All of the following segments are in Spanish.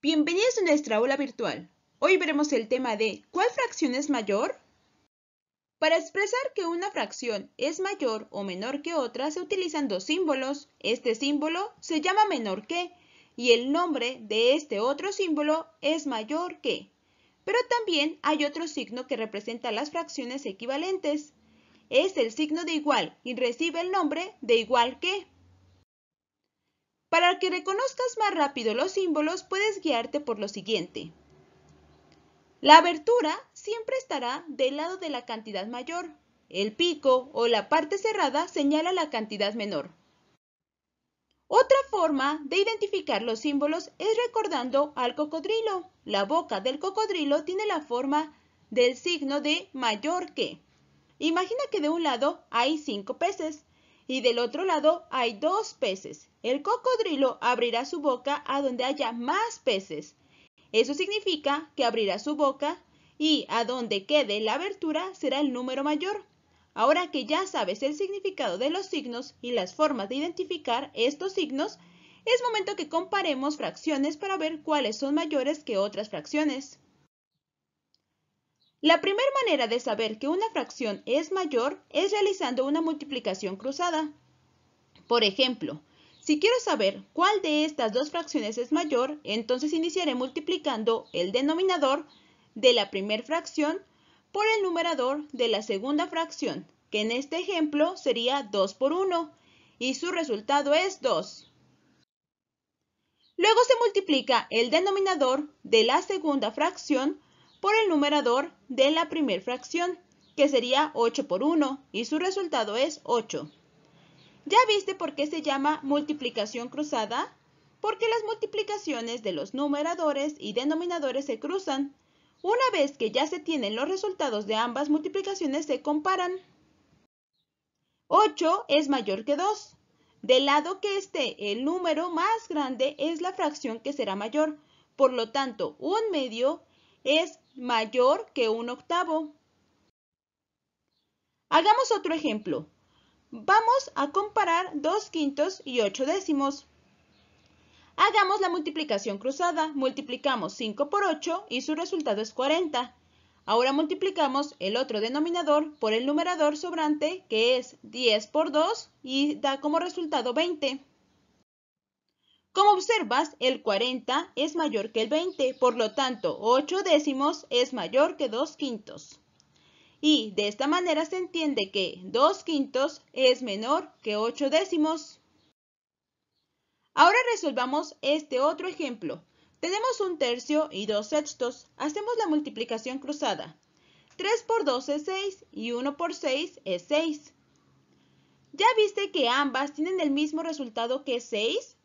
Bienvenidos a nuestra aula virtual. Hoy veremos el tema de ¿cuál fracción es mayor? Para expresar que una fracción es mayor o menor que otra se utilizan dos símbolos. Este símbolo se llama menor que y el nombre de este otro símbolo es mayor que. Pero también hay otro signo que representa las fracciones equivalentes. Es el signo de igual y recibe el nombre de igual que. Para que reconozcas más rápido los símbolos, puedes guiarte por lo siguiente. La abertura siempre estará del lado de la cantidad mayor. El pico o la parte cerrada señala la cantidad menor. Otra forma de identificar los símbolos es recordando al cocodrilo. La boca del cocodrilo tiene la forma del signo de mayor que. Imagina que de un lado hay cinco peces y del otro lado hay dos peces. El cocodrilo abrirá su boca a donde haya más peces. Eso significa que abrirá su boca y a donde quede la abertura será el número mayor. Ahora que ya sabes el significado de los signos y las formas de identificar estos signos, es momento que comparemos fracciones para ver cuáles son mayores que otras fracciones. La primera manera de saber que una fracción es mayor es realizando una multiplicación cruzada. Por ejemplo, si quiero saber cuál de estas dos fracciones es mayor, entonces iniciaré multiplicando el denominador de la primera fracción por el numerador de la segunda fracción, que en este ejemplo sería 2 por 1, y su resultado es 2. Luego se multiplica el denominador de la segunda fracción por el numerador de la primer fracción, que sería 8 por 1, y su resultado es 8. ¿Ya viste por qué se llama multiplicación cruzada? Porque las multiplicaciones de los numeradores y denominadores se cruzan. Una vez que ya se tienen los resultados de ambas multiplicaciones, se comparan. 8 es mayor que 2. Del lado que esté el número más grande es la fracción que será mayor. Por lo tanto, un medio es mayor que un octavo. Hagamos otro ejemplo. Vamos a comparar 2 quintos y 8 décimos. Hagamos la multiplicación cruzada. Multiplicamos 5 por 8 y su resultado es 40. Ahora multiplicamos el otro denominador por el numerador sobrante que es 10 por 2 y da como resultado 20. Como observas, el 40 es mayor que el 20, por lo tanto 8 décimos es mayor que 2 quintos. Y de esta manera se entiende que 2 quintos es menor que 8 décimos. Ahora resolvamos este otro ejemplo. Tenemos un tercio y 2 sextos. Hacemos la multiplicación cruzada. 3 por 2 es 6 y 1 por 6 es 6. ¿Ya viste que ambas tienen el mismo resultado que 6?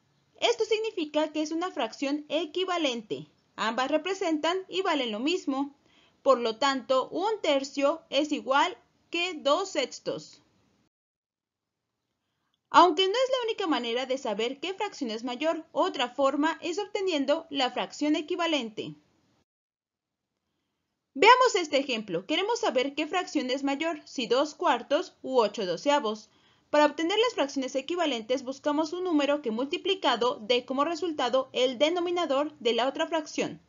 Esto significa que es una fracción equivalente. Ambas representan y valen lo mismo. Por lo tanto, un tercio es igual que dos sextos. Aunque no es la única manera de saber qué fracción es mayor, otra forma es obteniendo la fracción equivalente. Veamos este ejemplo. Queremos saber qué fracción es mayor, si dos cuartos u ocho doceavos. Para obtener las fracciones equivalentes buscamos un número que multiplicado dé como resultado el denominador de la otra fracción.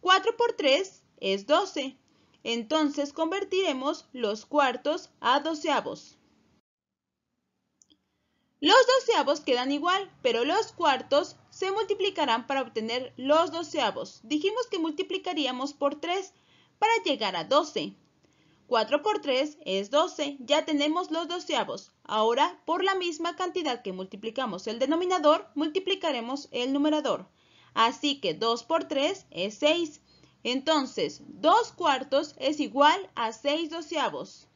4 por 3 es 12. Entonces convertiremos los cuartos a doceavos. Los doceavos quedan igual, pero los cuartos se multiplicarán para obtener los doceavos. Dijimos que multiplicaríamos por 3 para llegar a 12. 4 por 3 es 12, ya tenemos los doceavos. Ahora, por la misma cantidad que multiplicamos el denominador, multiplicaremos el numerador. Así que 2 por 3 es 6. Entonces, 2 cuartos es igual a 6 doceavos.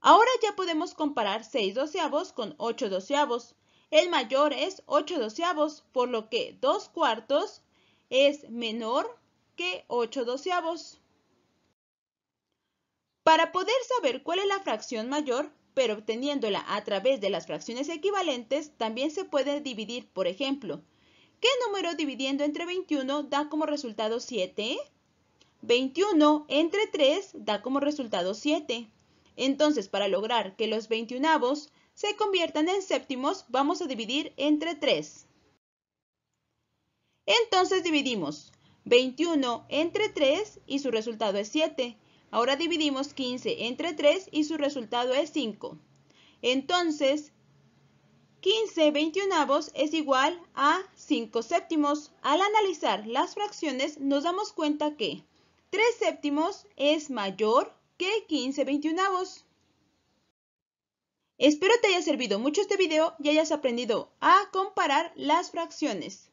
Ahora ya podemos comparar 6 doceavos con 8 doceavos. El mayor es 8 doceavos, por lo que 2 cuartos es menor que 8 doceavos. Para poder saber cuál es la fracción mayor, pero obteniéndola a través de las fracciones equivalentes, también se puede dividir, por ejemplo, ¿qué número dividiendo entre 21 da como resultado 7? 21 entre 3 da como resultado 7. Entonces, para lograr que los 21 avos se conviertan en séptimos, vamos a dividir entre 3. Entonces dividimos 21 entre 3 y su resultado es 7. Ahora dividimos 15 entre 3 y su resultado es 5. Entonces, 15 veintiunavos es igual a 5 séptimos. Al analizar las fracciones nos damos cuenta que 3 séptimos es mayor que 15 veintiunavos. Espero te haya servido mucho este video y hayas aprendido a comparar las fracciones.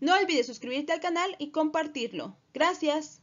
No olvides suscribirte al canal y compartirlo. Gracias.